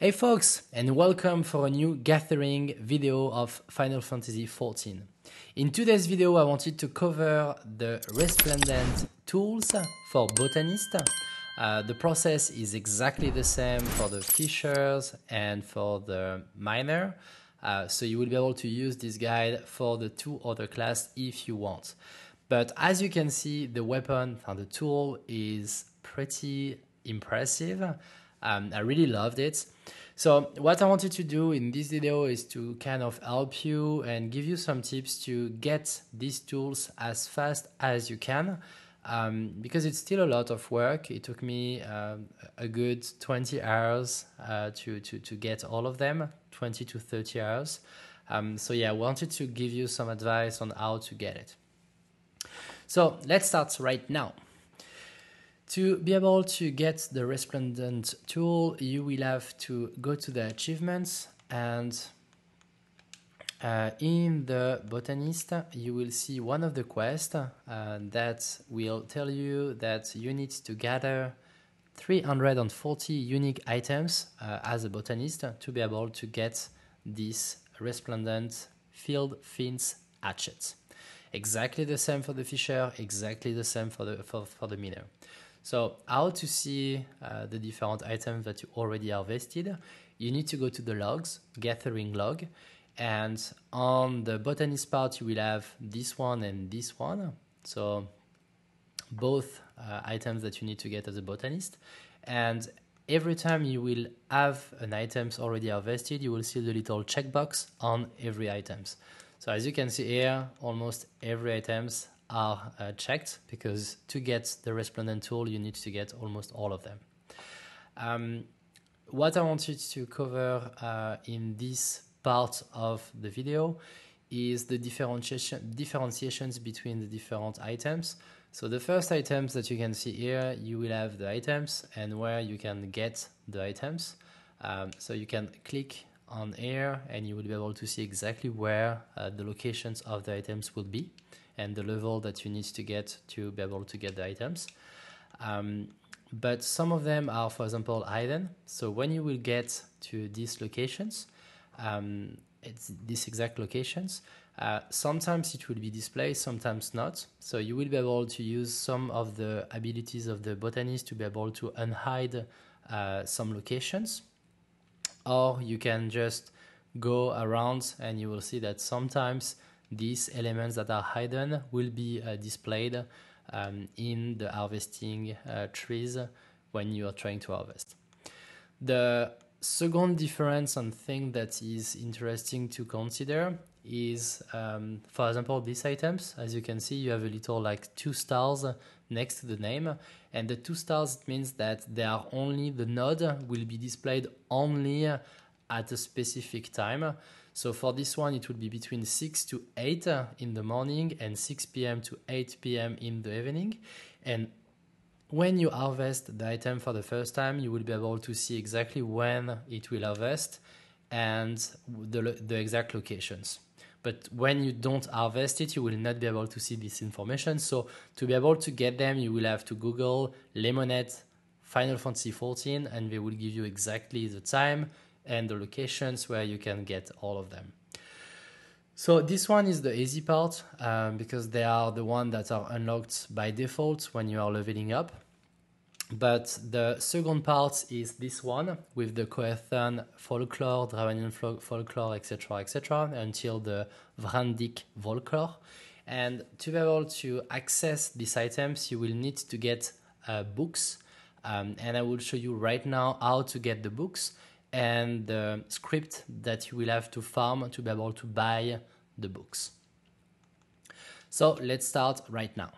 Hey folks, and welcome for a new gathering video of Final Fantasy XIV. In today's video, I wanted to cover the resplendent tools for Botanist. Uh, the process is exactly the same for the fishers and for the miner. Uh, so you will be able to use this guide for the two other class if you want. But as you can see, the weapon and the tool is pretty impressive. Um, I really loved it. So what I wanted to do in this video is to kind of help you and give you some tips to get these tools as fast as you can. Um, because it's still a lot of work. It took me um, a good 20 hours uh, to, to, to get all of them, 20 to 30 hours. Um, so yeah, I wanted to give you some advice on how to get it. So let's start right now. To be able to get the resplendent tool, you will have to go to the achievements and uh, in the botanist, you will see one of the quests uh, that will tell you that you need to gather 340 unique items uh, as a botanist to be able to get this resplendent field fins hatchet. Exactly the same for the fisher, exactly the same for the, for, for the miner. So how to see uh, the different items that you already harvested? You need to go to the logs, gathering log, and on the botanist part, you will have this one and this one. So both uh, items that you need to get as a botanist. And every time you will have an items already harvested, you will see the little checkbox on every items. So as you can see here, almost every items are uh, checked because to get the Resplendent tool, you need to get almost all of them. Um, what I wanted to cover uh, in this part of the video is the differentiation, differentiations between the different items. So the first items that you can see here, you will have the items and where you can get the items. Um, so you can click on here and you will be able to see exactly where uh, the locations of the items will be and the level that you need to get to be able to get the items. Um, but some of them are, for example, hidden. So when you will get to these locations, um, it's these exact locations, uh, sometimes it will be displayed, sometimes not. So you will be able to use some of the abilities of the botanist to be able to unhide uh, some locations. Or you can just go around and you will see that sometimes these elements that are hidden will be uh, displayed um, in the harvesting uh, trees when you are trying to harvest. The second difference and thing that is interesting to consider is, um, for example, these items. As you can see, you have a little like two stars next to the name. And the two stars means that they are only, the node will be displayed only at a specific time. So for this one, it would be between 6 to 8 in the morning and 6 p.m. to 8 p.m. in the evening. And when you harvest the item for the first time, you will be able to see exactly when it will harvest and the, the exact locations. But when you don't harvest it, you will not be able to see this information. So to be able to get them, you will have to Google Lemonade Final Fantasy 14 and they will give you exactly the time, and the locations where you can get all of them. So this one is the easy part um, because they are the one that are unlocked by default when you are leveling up. But the second part is this one with the Coethan folklore, Dravanian folklore, etc., etc., until the Vrandic folklore. And to be able to access these items, you will need to get uh, books. Um, and I will show you right now how to get the books and the script that you will have to farm to be able to buy the books. So let's start right now.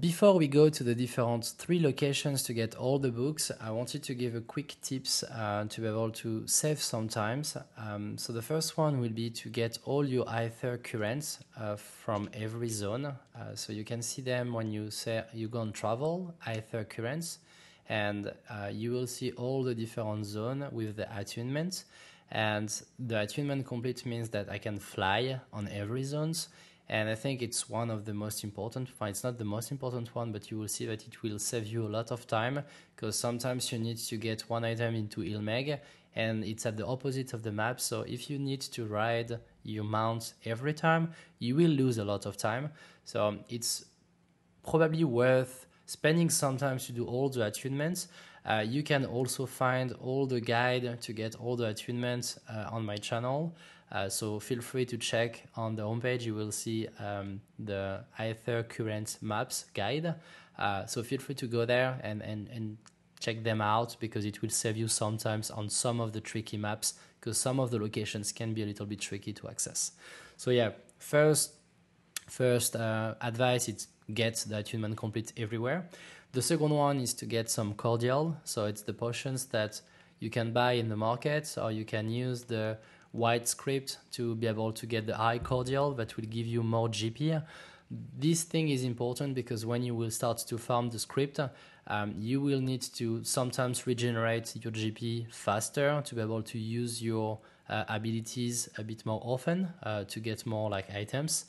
Before we go to the different three locations to get all the books, I wanted to give a quick tips uh, to be able to save some time. Um, so the first one will be to get all your ether currents uh, from every zone. Uh, so you can see them when you say you go on travel, ether currents and uh, you will see all the different zones with the attunement. And the attunement complete means that I can fly on every zones. And I think it's one of the most important. it's not the most important one, but you will see that it will save you a lot of time because sometimes you need to get one item into Ilmeg, and it's at the opposite of the map. So if you need to ride your mount every time, you will lose a lot of time. So it's probably worth spending some time to do all the attunements. Uh, you can also find all the guide to get all the attunements uh, on my channel. Uh, so feel free to check on the homepage. You will see um, the Aether Current Maps guide. Uh, so feel free to go there and, and, and check them out because it will save you sometimes on some of the tricky maps because some of the locations can be a little bit tricky to access. So yeah, first first uh, advice it's get that human complete everywhere. The second one is to get some cordial. So it's the potions that you can buy in the market or you can use the white script to be able to get the high cordial that will give you more GP. This thing is important because when you will start to farm the script, um, you will need to sometimes regenerate your GP faster to be able to use your uh, abilities a bit more often uh, to get more like items.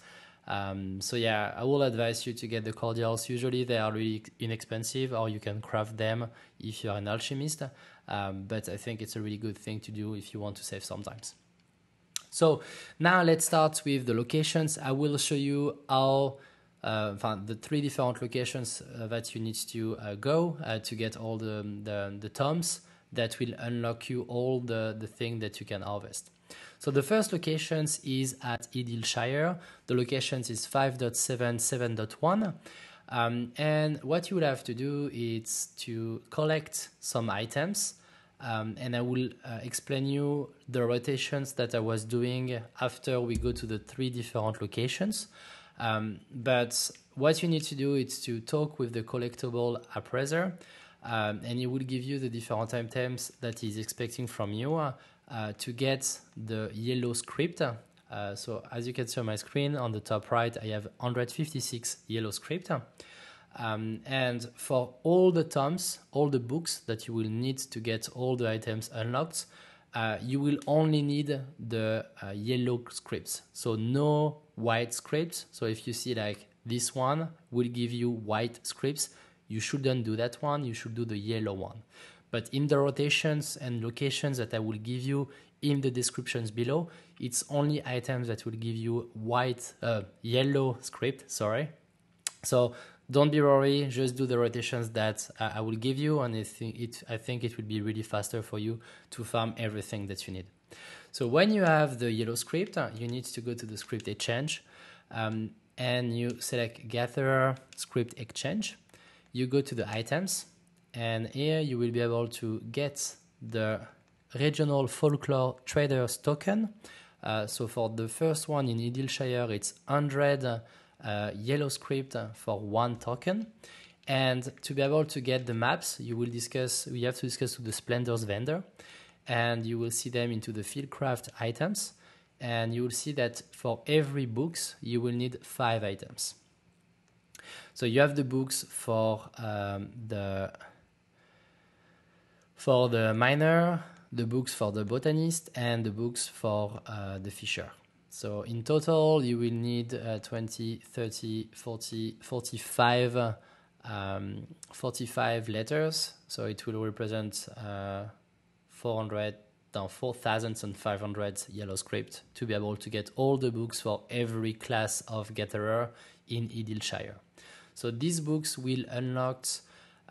Um, so yeah, I will advise you to get the cordials. Usually they are really inexpensive, or you can craft them if you are an alchemist. Um, but I think it's a really good thing to do if you want to save sometimes. So now let's start with the locations. I will show you how uh, the three different locations uh, that you need to uh, go uh, to get all the, the, the tomes that will unlock you all the, the thing that you can harvest. So the first locations is at Edilshire. The locations is 5.77.1, Um, and what you will have to do is to collect some items. Um, and I will uh, explain you the rotations that I was doing after we go to the three different locations. Um, but what you need to do is to talk with the collectible appraiser um, and he will give you the different items that he's expecting from you uh, to get the yellow script. Uh, so as you can see on my screen, on the top right, I have 156 yellow script. Um, and for all the toms, all the books that you will need to get all the items unlocked, uh, you will only need the uh, yellow scripts. So no white scripts. So if you see like this one will give you white scripts, you shouldn't do that one, you should do the yellow one. But in the rotations and locations that I will give you in the descriptions below, it's only items that will give you white, uh, yellow script, sorry. So don't be worried, just do the rotations that I will give you and I think it, I think it will be really faster for you to farm everything that you need. So when you have the yellow script, uh, you need to go to the script exchange um, and you select gatherer script exchange. You go to the items and here you will be able to get the regional folklore traders token. Uh, so for the first one in Idilshire, it's 100 uh, yellow script for one token. And to be able to get the maps, you will discuss, we have to discuss with the Splendors vendor, and you will see them into the Fieldcraft items. And you will see that for every books, you will need five items. So you have the books for um, the for the miner, the books for the botanist, and the books for uh, the fisher. So in total, you will need uh, 20, 30, 40, 45, um, 45 letters. So it will represent uh, 400 down 4,500 yellow script to be able to get all the books for every class of gatherer in Idilshire. So these books will unlock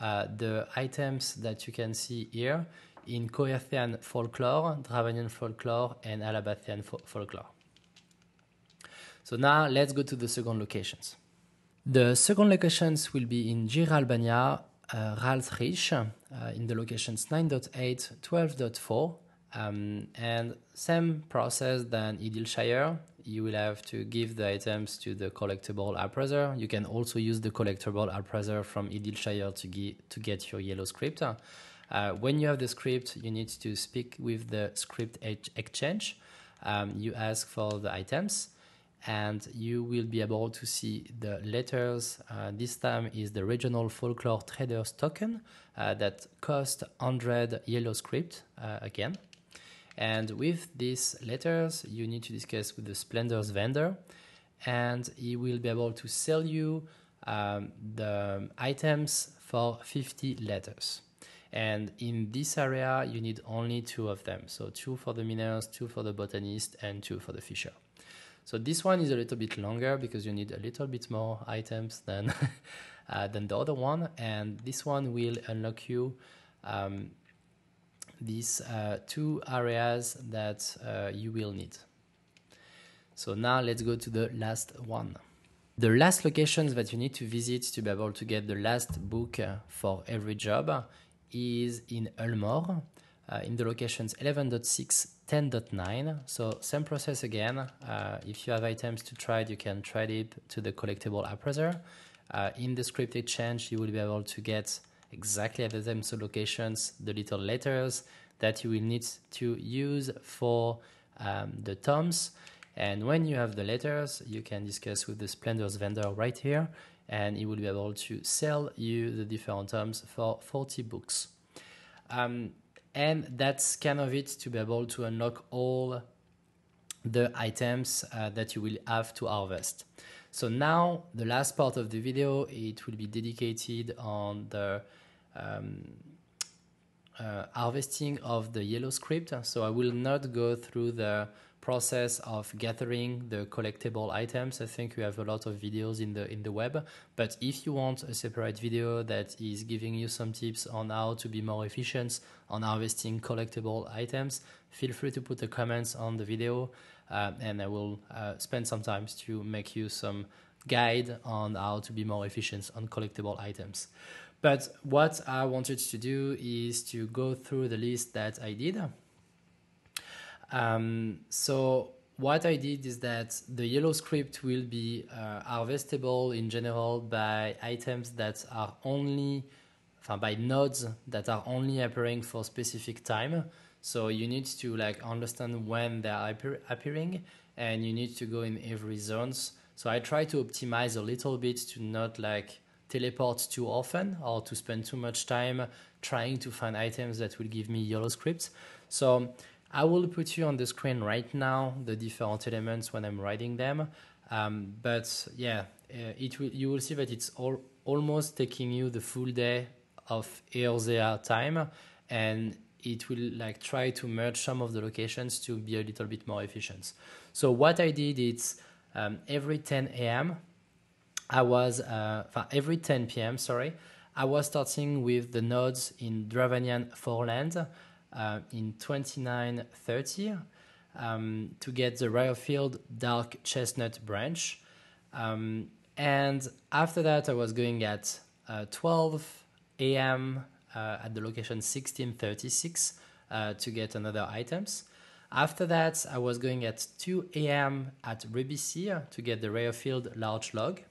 uh, the items that you can see here in Coerthian folklore, Dravanian folklore, and Alabathian fo folklore. So now let's go to the second locations. The second locations will be in Gir Albania, uh, Ralsrich, uh, in the locations 9.8, 12.4, um, and same process than Edilshire, you will have to give the items to the collectible appraiser. You can also use the collectible appraiser from Edilshire to, ge- to get your yellow script. Uh, when you have the script, you need to speak with the script ex- exchange. Um, you ask for the items and you will be able to see the letters. Uh, this time is the regional folklore traders token uh, that cost 100 yellow script uh, again. And with these letters, you need to discuss with the Splendor's vendor, and he will be able to sell you um, the items for 50 letters. And in this area, you need only two of them. So two for the miners, two for the botanist, and two for the fisher. So this one is a little bit longer because you need a little bit more items than uh, than the other one. And this one will unlock you um, these uh, two areas that uh, you will need. So now let's go to the last one. The last locations that you need to visit to be able to get the last book uh, for every job is in Ulmore uh, in the locations 11.6, 10.9. So same process again. Uh, if you have items to trade, you can trade it to the collectible appraiser. Uh, in the script exchange, you will be able to get exactly at the same locations, the little letters that you will need to use for um, the toms. And when you have the letters, you can discuss with the Splendor's vendor right here, and he will be able to sell you the different toms for 40 books. Um, and that's kind of it to be able to unlock all the items uh, that you will have to harvest. So now the last part of the video, it will be dedicated on the um, uh, harvesting of the yellow script. So I will not go through the process of gathering the collectible items. I think we have a lot of videos in the in the web. But if you want a separate video that is giving you some tips on how to be more efficient on harvesting collectible items, feel free to put the comments on the video, uh, and I will uh, spend some time to make you some guide on how to be more efficient on collectible items. But what I wanted to do is to go through the list that I did. Um, so what I did is that the yellow script will be uh, harvestable in general by items that are only by nodes that are only appearing for specific time. So you need to like understand when they are appearing, and you need to go in every zones. So I try to optimize a little bit to not like teleport too often or to spend too much time trying to find items that will give me yellow scripts. So I will put you on the screen right now the different elements when I'm writing them. Um, but yeah, uh, it will, you will see that it's all, almost taking you the full day of Eorzea time and it will like try to merge some of the locations to be a little bit more efficient. So what I did is um, every 10 a.m. I was uh, every 10 p.m. Sorry, I was starting with the nodes in Dravanian Foreland uh, in 2930 um, to get the field Dark Chestnut branch, um, and after that I was going at uh, 12 a.m. Uh, at the location 1636 uh, to get another items. After that, I was going at 2 a.m. at Rebisir uh, to get the field large log.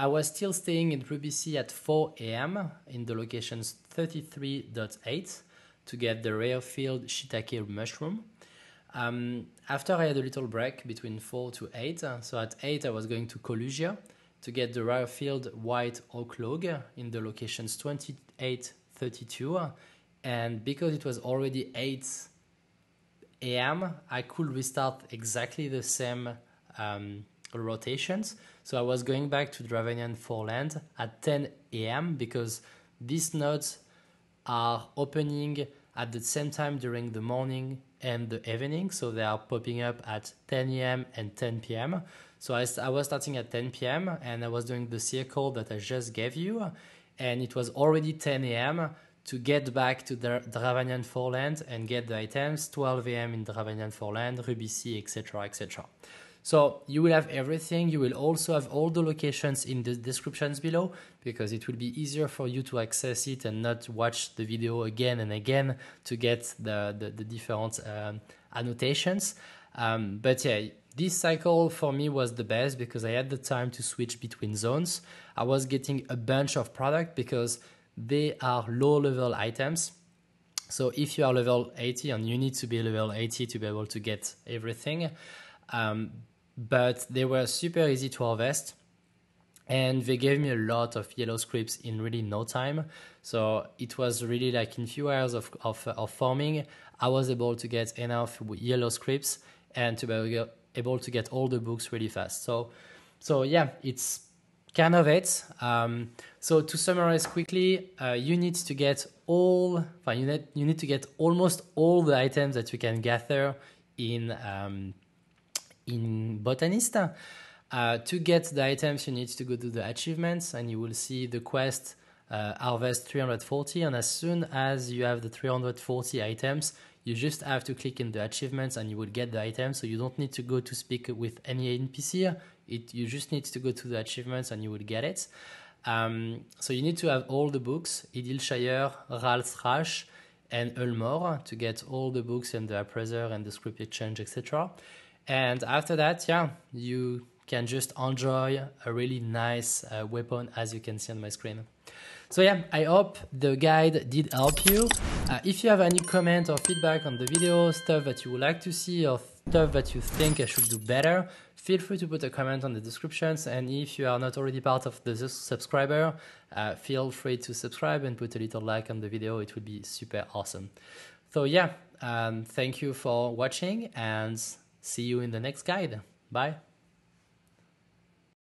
I was still staying in RubyC at 4 a.m. in the locations 33.8 to get the rare field shiitake mushroom. Um, after I had a little break between 4 to 8, so at 8 I was going to Colugia to get the rare field white oak log in the locations 28.32 and because it was already 8 a.m. I could restart exactly the same um, rotations. So I was going back to Dravanian Foreland at 10 a.m. because these nodes are opening at the same time during the morning and the evening. So they are popping up at 10 a.m. and 10 p.m. So I, I was starting at 10 p.m. and I was doing the circle that I just gave you. And it was already 10 a.m. to get back to the Dravanian Foreland and get the items 12 a.m. in Dravanian Foreland, Rubici, etc., etc. So you will have everything. You will also have all the locations in the descriptions below because it will be easier for you to access it and not watch the video again and again to get the, the, the different um, annotations. Um, but yeah, this cycle for me was the best because I had the time to switch between zones. I was getting a bunch of product because they are low level items. So if you are level 80 and you need to be level 80 to be able to get everything, um, but they were super easy to harvest and they gave me a lot of yellow scripts in really no time so it was really like in few hours of, of, of farming i was able to get enough yellow scripts and to be able to get all the books really fast so so yeah it's kind of it um, so to summarize quickly uh, you need to get all you need, you need to get almost all the items that you can gather in um, in Botanista. Uh, to get the items, you need to go to the achievements, and you will see the quest uh, harvest 340. And as soon as you have the 340 items, you just have to click in the achievements and you will get the items. So you don't need to go to speak with any NPC. It, you just need to go to the achievements and you will get it. Um, so you need to have all the books, Idilshire, Rash, and Ulmore to get all the books and the appraiser and the script exchange, etc. And after that, yeah, you can just enjoy a really nice uh, weapon as you can see on my screen. So yeah, I hope the guide did help you. Uh, if you have any comment or feedback on the video, stuff that you would like to see or stuff that you think I should do better, feel free to put a comment on the descriptions and if you are not already part of the subscriber, uh, feel free to subscribe and put a little like on the video, it would be super awesome. So yeah, um, thank you for watching and See you in the next guide. Bye.